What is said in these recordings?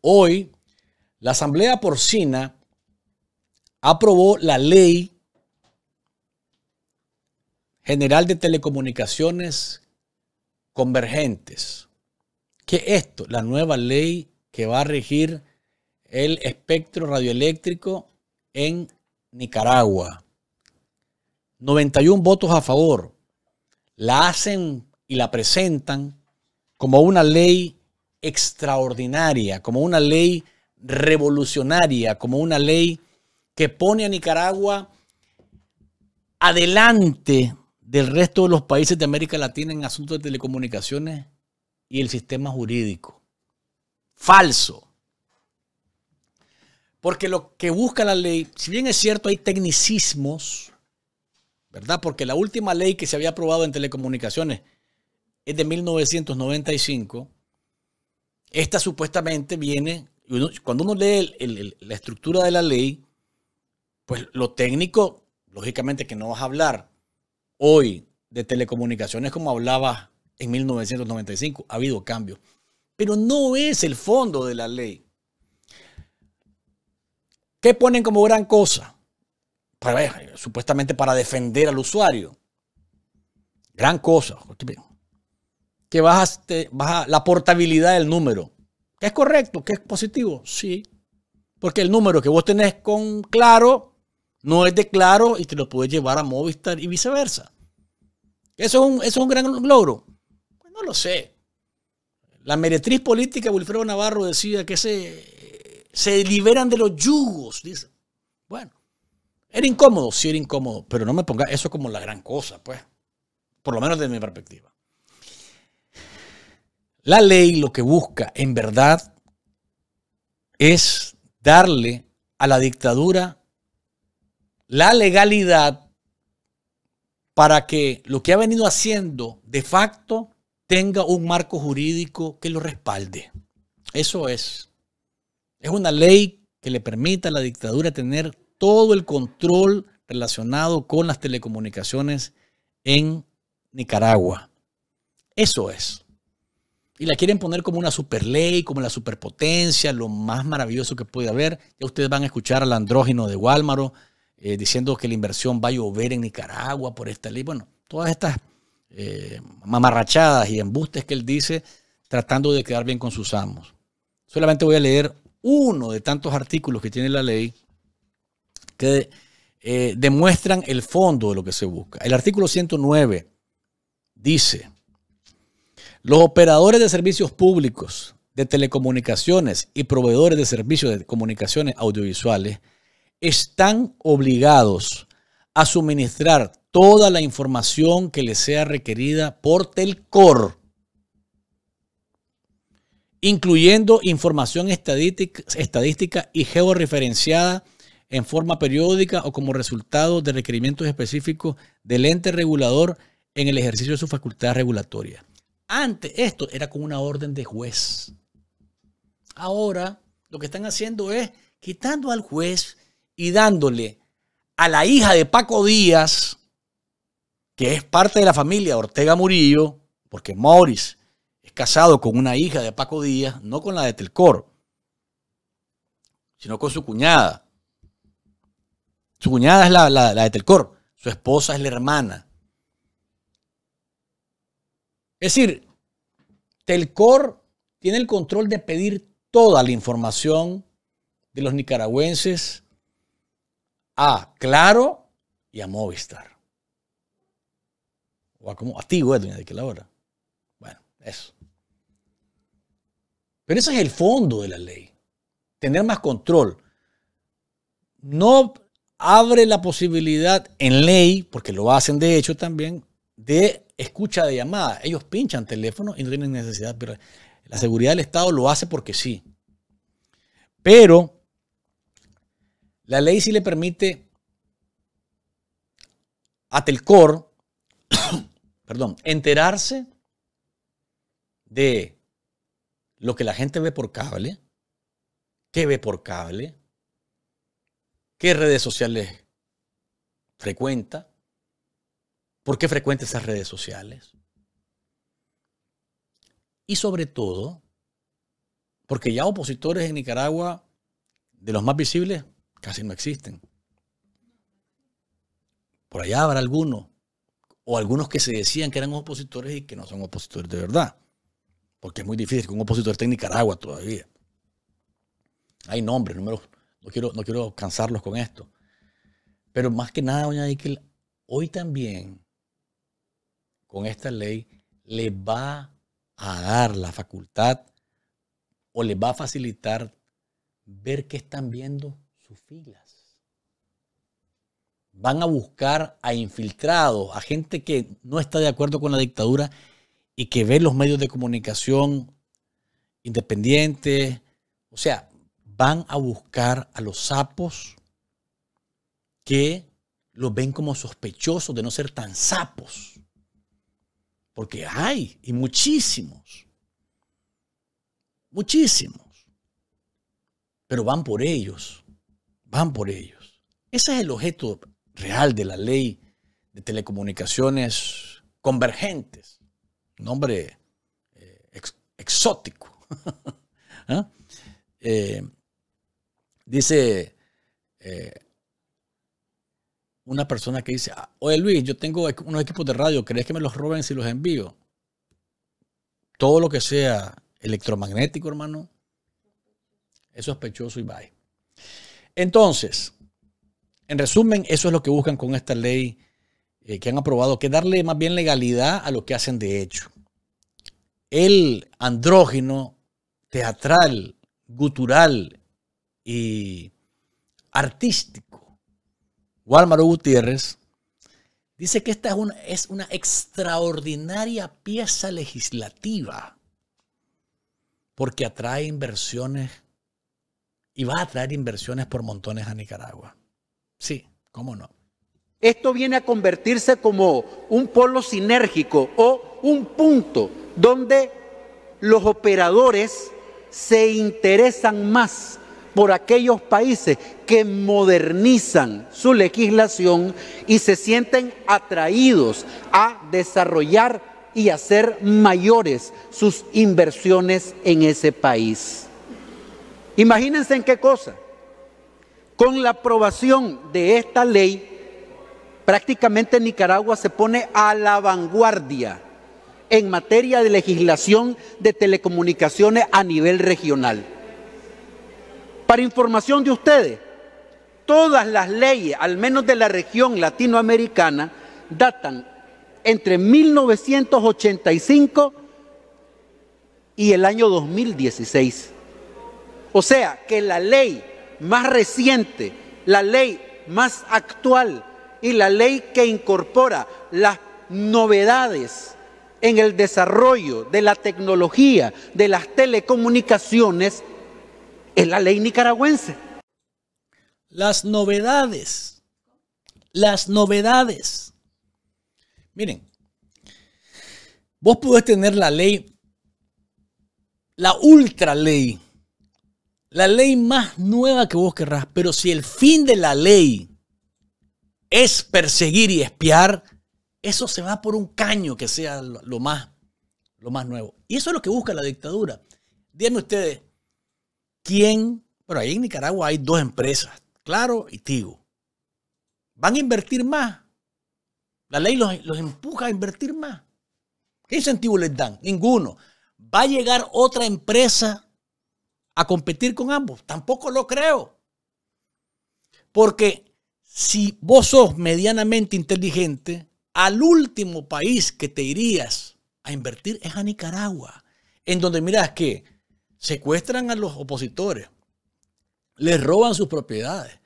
Hoy, la Asamblea Porcina aprobó la ley general de telecomunicaciones convergentes. ¿Qué es esto? La nueva ley que va a regir el espectro radioeléctrico en Nicaragua. 91 votos a favor. La hacen y la presentan como una ley extraordinaria, como una ley revolucionaria, como una ley que pone a Nicaragua adelante del resto de los países de América Latina en asuntos de telecomunicaciones y el sistema jurídico. Falso. Porque lo que busca la ley, si bien es cierto, hay tecnicismos, ¿verdad? Porque la última ley que se había aprobado en telecomunicaciones es de 1995 esta supuestamente viene, cuando uno lee la estructura de la ley, pues lo técnico, lógicamente que no vas a hablar hoy de telecomunicaciones como hablaba en 1995, ha habido cambios, pero no es el fondo de la ley. ¿Qué ponen como gran cosa? supuestamente para defender al usuario. Gran cosa que baja este, la portabilidad del número. ¿Que es correcto? ¿Que es positivo? Sí. Porque el número que vos tenés con Claro no es de Claro y te lo puedes llevar a Movistar y viceversa. ¿Eso es un, gran logro? Pues no lo sé. La meretriz política, Wilfredo Navarro, decía que se, se liberan de los yugos, dice. Bueno, era incómodo, sí era incómodo, pero no me ponga eso como la gran cosa, pues. Por lo menos desde mi perspectiva. La ley lo que busca en verdad es darle a la dictadura la legalidad para que lo que ha venido haciendo de facto tenga un marco jurídico que lo respalde. Eso es. Es una ley que le permita a la dictadura tener todo el control relacionado con las telecomunicaciones en Nicaragua. Eso es. Y la quieren poner como una super ley, como la superpotencia, lo más maravilloso que puede haber. Ya ustedes van a escuchar al andrógeno de Guálmaro eh, diciendo que la inversión va a llover en Nicaragua por esta ley. Bueno, todas estas eh, mamarrachadas y embustes que él dice tratando de quedar bien con sus amos. Solamente voy a leer uno de tantos artículos que tiene la ley que eh, demuestran el fondo de lo que se busca. El artículo 109 dice, los operadores de servicios públicos de telecomunicaciones y proveedores de servicios de comunicaciones audiovisuales están obligados a suministrar toda la información que les sea requerida por Telcor, incluyendo información estadística, estadística y georreferenciada en forma periódica o como resultado de requerimientos específicos del ente regulador en el ejercicio de su facultad regulatoria. Antes esto era con una orden de juez. Ahora lo que están haciendo es quitando al juez y dándole a la hija de Paco Díaz, que es parte de la familia Ortega Murillo, porque Morris es casado con una hija de Paco Díaz, no con la de Telcor, sino con su cuñada. Su cuñada es la, de Telcor, su esposa es la hermana. Es decir, Telcor tiene el control de pedir toda la información de los nicaragüenses a Claro y a Movistar. O a, como, ti, güey, doña de que hora. Bueno, eso. Pero ese es el fondo de la ley. Tener más control. No abre la posibilidad en ley, porque lo hacen de hecho también, de escucha de llamada. Ellos pinchan teléfono y no tienen necesidad, pero la seguridad del Estado lo hace porque sí. Pero la ley sí le permite a Telcor, perdón, enterarse de lo que la gente ve por cable, qué ve por cable, qué redes sociales frecuenta, ¿Por qué frecuenta esas redes sociales? Y sobre todo, porque ya opositores en Nicaragua, de los más visibles, casi no existen. Por allá habrá algunos, o algunos que se decían que eran opositores y que no son opositores de verdad. Porque es muy difícil que un opositor esté en Nicaragua todavía. Hay nombres, números, no quiero, no quiero cansarlos con esto. Pero más que nada, doña hoy también con esta ley le va a dar la facultad o le va a facilitar ver que están viendo sus filas. Van a buscar a infiltrados, a gente que no está de acuerdo con la dictadura y que ve los medios de comunicación independientes. O sea, van a buscar a los sapos que los ven como sospechosos de no ser tan sapos. Porque hay, y muchísimos. Muchísimos. Pero van por ellos. Van por ellos. Ese es el objeto real de la ley de telecomunicaciones convergentes. Nombre eh, exótico. ¿Ah? Eh, dice eh, una persona que dice, ah, oye Luis, yo tengo unos equipos de radio, ¿crees que me los roben si los envío? Todo lo que sea electromagnético, hermano, es sospechoso y bye Entonces, en resumen, eso es lo que buscan con esta ley eh, que han aprobado, que darle más bien legalidad a lo que hacen de hecho. El andrógeno, teatral, gutural y artístico Walmaro Gutiérrez, dice que esta es una, es una extraordinaria pieza legislativa porque atrae inversiones y va a atraer inversiones por montones a Nicaragua. Sí, cómo no. Esto viene a convertirse como un polo sinérgico o un punto donde los operadores se interesan más por aquellos países que modernizan su legislación y se sienten atraídos a desarrollar y hacer mayores sus inversiones en ese país. Imagínense en qué cosa. Con la aprobación de esta ley, prácticamente Nicaragua se pone a la vanguardia en materia de legislación de telecomunicaciones a nivel regional. Para información de ustedes, todas las leyes, al menos de la región latinoamericana, datan entre 1985 y el año 2016. O sea, que la ley más reciente, la ley más actual y la ley que incorpora las novedades en el desarrollo de la tecnología, de las telecomunicaciones, es la ley nicaragüense. Las novedades, las novedades. Miren, vos podés tener la ley, la ultra ley, la ley más nueva que vos querrás, pero si el fin de la ley es perseguir y espiar, eso se va por un caño que sea lo más, lo más nuevo. Y eso es lo que busca la dictadura. Díganme ustedes, ¿Quién? Bueno, ahí en Nicaragua hay dos empresas, Claro y Tigo. ¿Van a invertir más? La ley los, empuja a invertir más. ¿Qué incentivo les dan? Ninguno. ¿Va a llegar otra empresa a competir con ambos? Tampoco lo creo. Porque si vos sos medianamente inteligente, al último país que te irías a invertir es a Nicaragua, en donde miras que secuestran a los opositores, les roban sus propiedades,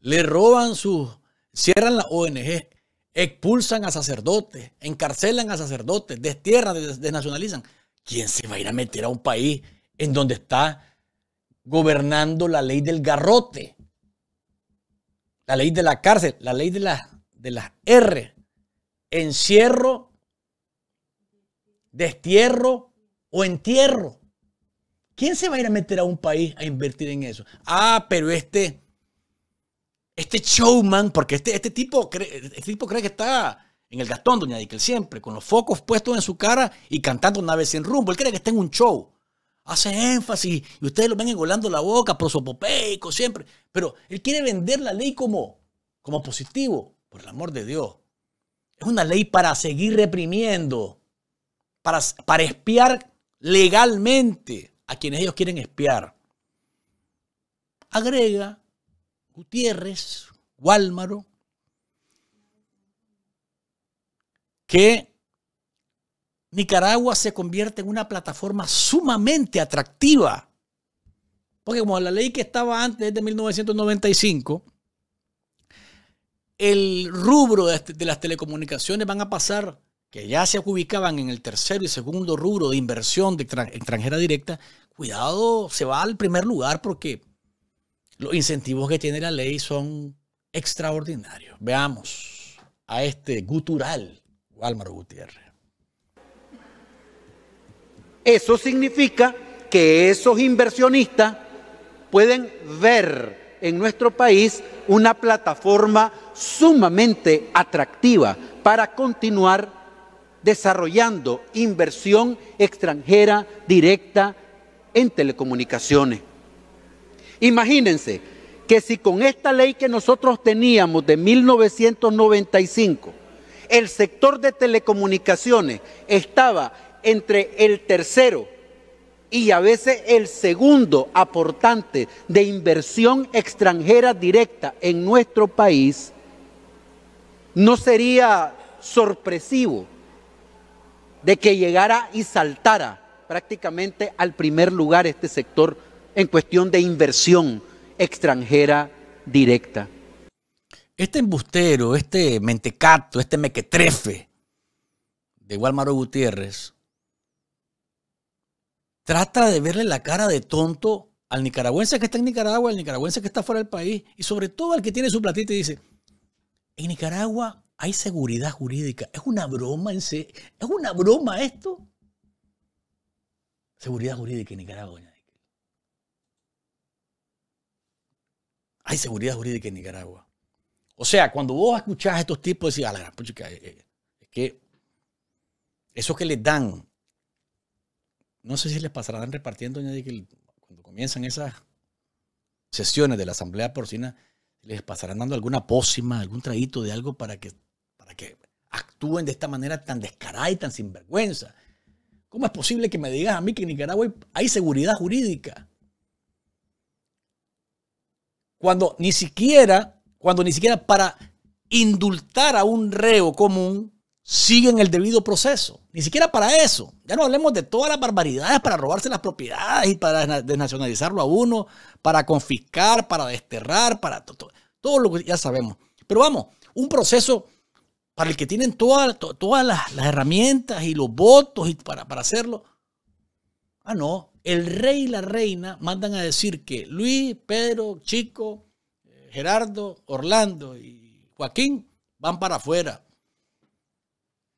les roban sus, cierran la ONG, expulsan a sacerdotes, encarcelan a sacerdotes, destierran, desnacionalizan. ¿Quién se va a ir a meter a un país en donde está gobernando la ley del garrote? La ley de la cárcel, la ley de la de las R. Encierro, destierro o entierro. ¿Quién se va a ir a meter a un país a invertir en eso? Ah, pero este, este showman, porque este, este, tipo, cree, este tipo cree que está en el Gastón, Doña Dickel, siempre, con los focos puestos en su cara y cantando una vez sin rumbo. Él cree que está en un show. Hace énfasis y ustedes lo ven engolando la boca, prosopopeico siempre. Pero él quiere vender la ley como, como positivo, por el amor de Dios. Es una ley para seguir reprimiendo, para, para espiar legalmente a quienes ellos quieren espiar. Agrega Gutiérrez, Gualmaro, que Nicaragua se convierte en una plataforma sumamente atractiva. Porque como la ley que estaba antes de 1995, el rubro de las telecomunicaciones van a pasar, que ya se ubicaban en el tercero y segundo rubro de inversión de extranjera directa, cuidado, se va al primer lugar porque los incentivos que tiene la ley son extraordinarios. Veamos a este gutural, Álvaro Gutiérrez. Eso significa que esos inversionistas pueden ver en nuestro país una plataforma sumamente atractiva para continuar desarrollando inversión extranjera directa en telecomunicaciones. Imagínense que si con esta ley que nosotros teníamos de 1995, el sector de telecomunicaciones estaba entre el tercero y a veces el segundo aportante de inversión extranjera directa en nuestro país, no sería sorpresivo de que llegara y saltara prácticamente al primer lugar este sector en cuestión de inversión extranjera directa. Este embustero, este mentecato, este mequetrefe de Walmaro Gutiérrez trata de verle la cara de tonto al nicaragüense que está en Nicaragua, al nicaragüense que está fuera del país y sobre todo al que tiene su platita y dice, en Nicaragua hay seguridad jurídica. Es una broma, en es una broma esto. Seguridad jurídica en Nicaragua, Hay seguridad jurídica en Nicaragua. O sea, cuando vos escuchás a estos tipos decís, a la gran eh, eh, es que eso que les dan, no sé si les pasarán repartiendo, doña cuando comienzan esas sesiones de la Asamblea Porcina, les pasarán dando alguna pócima, algún traguito de algo para que, para que actúen de esta manera tan descarada y tan sinvergüenza. ¿Cómo es posible que me digas a mí que en Nicaragua hay seguridad jurídica? Cuando ni siquiera, cuando ni siquiera para indultar a un reo común siguen el debido proceso. Ni siquiera para eso. Ya no hablemos de todas las barbaridades para robarse las propiedades y para desnacionalizarlo a uno, para confiscar, para desterrar, para todo, todo lo que ya sabemos. Pero vamos, un proceso para el que tienen todas las, herramientas y los votos para, para hacerlo. Ah, no, el rey y la reina mandan a decir que Luis, Pedro, Chico, eh, Gerardo, Orlando y Joaquín van para afuera.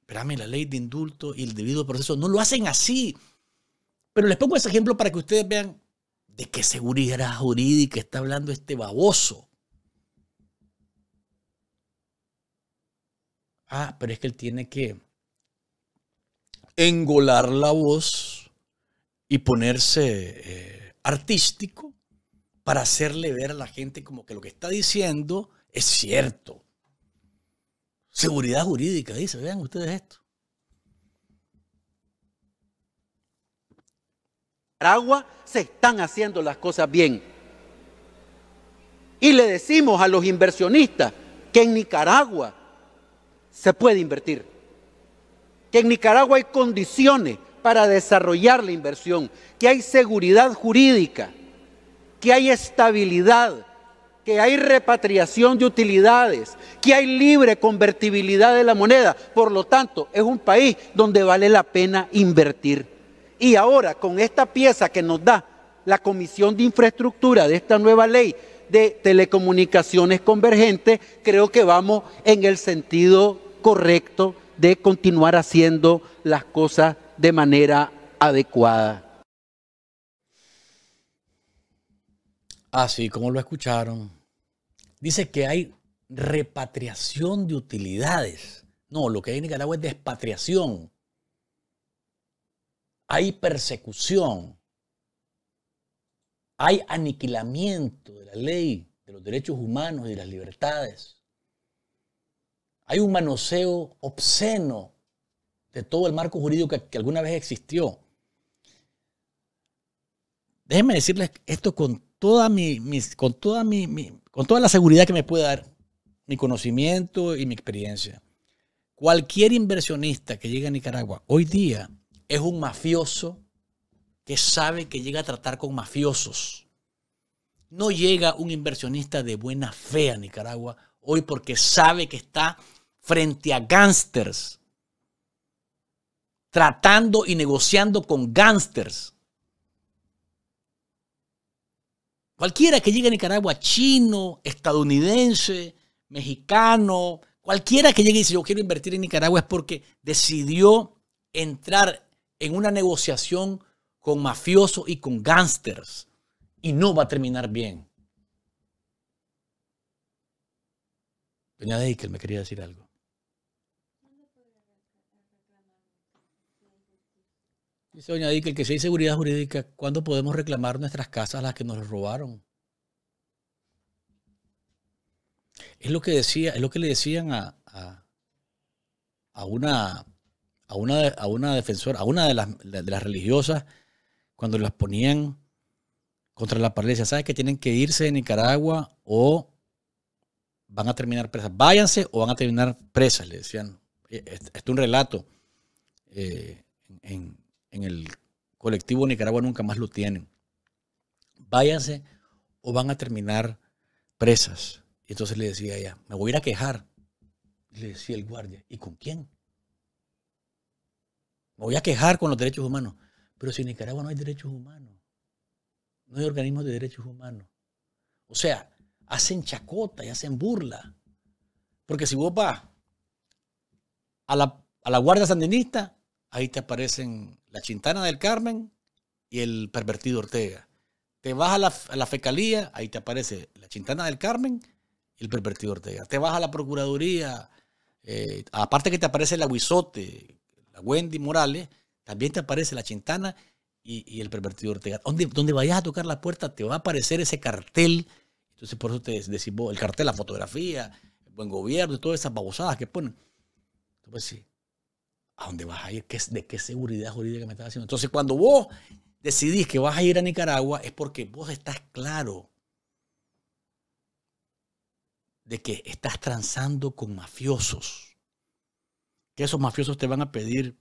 Espérame, la ley de indulto y el debido proceso no lo hacen así. Pero les pongo ese ejemplo para que ustedes vean de qué seguridad jurídica está hablando este baboso. Ah, pero es que él tiene que engolar la voz y ponerse eh, artístico para hacerle ver a la gente como que lo que está diciendo es cierto. Seguridad jurídica, dice, vean ustedes esto. Nicaragua se están haciendo las cosas bien. Y le decimos a los inversionistas que en Nicaragua se puede invertir. Que en Nicaragua hay condiciones para desarrollar la inversión, que hay seguridad jurídica, que hay estabilidad, que hay repatriación de utilidades, que hay libre convertibilidad de la moneda. Por lo tanto, es un país donde vale la pena invertir. Y ahora, con esta pieza que nos da la Comisión de Infraestructura de esta nueva ley de telecomunicaciones convergentes, creo que vamos en el sentido correcto de continuar haciendo las cosas de manera adecuada. Así como lo escucharon, dice que hay repatriación de utilidades. No, lo que hay en Nicaragua es despatriación. Hay persecución. Hay aniquilamiento de la ley, de los derechos humanos y de las libertades. Hay un manoseo obsceno de todo el marco jurídico que, alguna vez existió. Déjenme decirles esto con toda, mi, con, toda mi, con toda la seguridad que me puede dar mi conocimiento y mi experiencia. Cualquier inversionista que llegue a Nicaragua hoy día es un mafioso que sabe que llega a tratar con mafiosos. No llega un inversionista de buena fe a Nicaragua hoy porque sabe que está frente a gángsters, tratando y negociando con gángsters. Cualquiera que llegue a Nicaragua, chino, estadounidense, mexicano, cualquiera que llegue y dice yo quiero invertir en Nicaragua es porque decidió entrar en una negociación con mafiosos y con gángsters y no va a terminar bien. Doña Deikel me quería decir algo. Dice doña Dick, el que hay seguridad jurídica, ¿cuándo podemos reclamar nuestras casas a las que nos robaron? Es lo que decía, es lo que le decían a, una a una, a una defensora, a una de las, de las religiosas, cuando las ponían contra la pared, ¿sabes que tienen que irse de Nicaragua o van a terminar presas? Váyanse o van a terminar presas, le decían. E, e, esto es un relato eh, en, en el colectivo Nicaragua nunca más lo tienen. Váyanse o van a terminar presas. Y entonces le decía ella, me voy a ir a quejar. Le decía el guardia, ¿y con quién? Me voy a quejar con los derechos humanos. Pero si en Nicaragua no hay derechos humanos, no hay organismos de derechos humanos. O sea, hacen chacota y hacen burla. Porque si vos vas a la, a la Guardia Sandinista, ahí te aparecen la Chintana del Carmen y el pervertido Ortega. Te vas a la, fecalía, ahí te aparece la Chintana del Carmen y el pervertido Ortega. Te vas a la Procuraduría, eh, aparte que te aparece la Huizote, la Wendy Morales, también te aparece la Chintana y, el pervertido Ortega. Donde, donde vayas a tocar la puerta te va a aparecer ese cartel. Entonces por eso te decimos, el cartel, la fotografía, el buen gobierno, todas esas babosadas que ponen. Entonces pues sí. ¿a dónde vas a ir? ¿De qué seguridad jurídica me estás haciendo? Entonces, cuando vos decidís que vas a ir a Nicaragua, es porque vos estás claro de que estás transando con mafiosos. Que esos mafiosos te van a pedir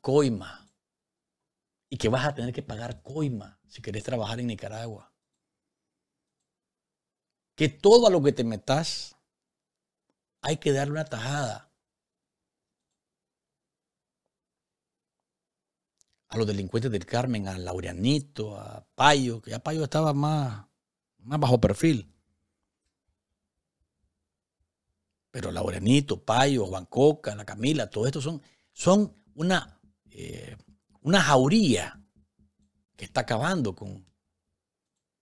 coima y que vas a tener que pagar coima si querés trabajar en Nicaragua. Que todo a lo que te metas hay que darle una tajada. a los delincuentes del Carmen, a Laureanito, a Payo, que ya Payo estaba más, más bajo perfil. Pero Laureanito, Payo, Juan Coca, La Camila, todo esto son, son una, eh, una jauría que está acabando con,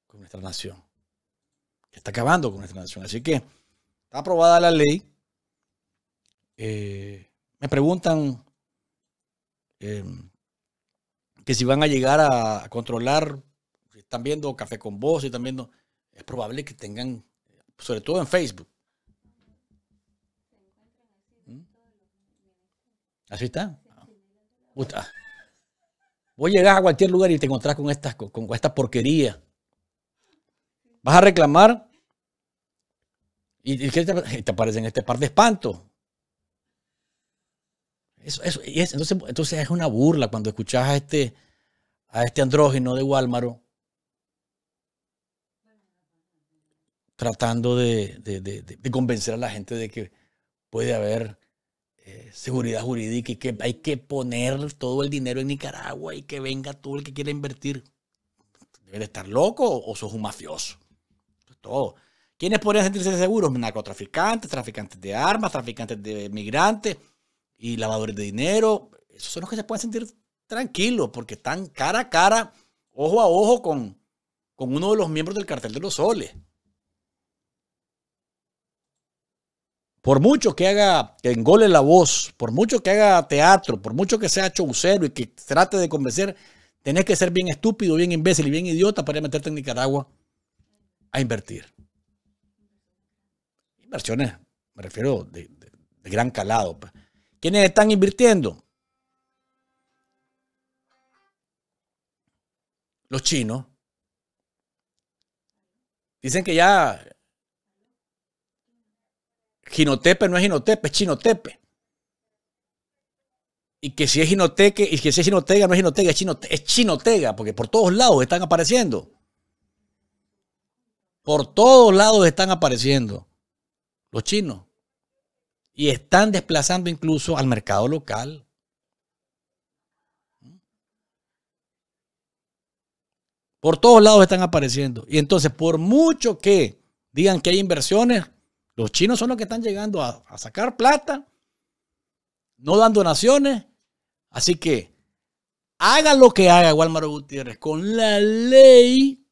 con nuestra nación. está acabando con nuestra nación. Así que está aprobada la ley. Eh, me preguntan em, que si van a llegar a controlar, están viendo Café con Vos, y están viendo, es probable que tengan, sobre todo en Facebook. ¿Mm? ¿Así está? Voy a llegar a cualquier lugar y te encontrás con, estas, con, esta porquería. Vas a reclamar y, te, te aparecen este par de espanto entonces, es una burla cuando escuchas a este, a este andrógeno de Walmaro tratando de, convencer a la gente de que puede haber eh, seguridad jurídica y que hay que poner todo el dinero en Nicaragua y que venga todo el que quiera invertir. Debe estar loco o sos un mafioso. todo. ¿Quiénes podrían sentirse seguros? Narcotraficantes, traficantes de armas, traficantes de migrantes, y lavadores de dinero, esos son los que se pueden sentir tranquilos porque están cara a cara, ojo a ojo con, con uno de los miembros del cartel de los soles. Por mucho que haga, que engole la voz, por mucho que haga teatro, por mucho que sea chaucero y que trate de convencer, tenés que ser bien estúpido, bien imbécil y bien idiota para ir a meterte en Nicaragua a invertir. Inversiones, me refiero de gran calado. Pues. ¿Quiénes están invirtiendo? Los chinos. Dicen que ya Ginotepe no es Ginotepe, es Chinotepe. Y que si es Ginoteque, y que si es Ginotega, no es Ginotega, es, Chinote es Chinotega, porque por todos lados están apareciendo. Por todos lados están apareciendo los chinos y están desplazando incluso al mercado local. Por todos lados están apareciendo. Y entonces, por mucho que digan que hay inversiones, los chinos son los que están llegando a, sacar plata, no dan donaciones. Así que haga lo que haga Walmart Gutiérrez con la ley,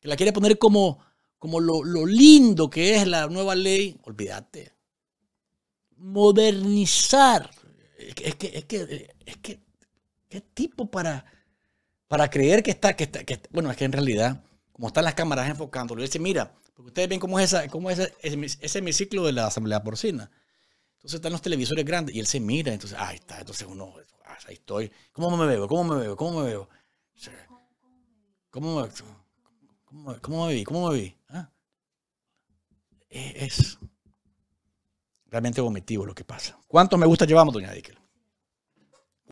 que la quiere poner como, como lo, lo lindo que es la nueva ley, olvídate modernizar. Es que, es que, es que, ¿qué tipo para, para creer que está, que que bueno, es que en realidad, como están las cámaras enfocándolo, dice, mira, porque ustedes ven cómo es, esa, cómo es ese, ese, hemiciclo de la asamblea porcina. Entonces están los televisores grandes y él se mira, entonces, ah, ahí está, entonces uno, ah, ahí estoy, ¿cómo me veo? ¿Cómo me veo? ¿Cómo me veo? ¿Cómo me, cómo, cómo me vi? ¿Cómo me vi? ¿Ah? Es, Realmente vomitivo lo que pasa. ¿Cuántos me gusta llevamos, doña Díquel?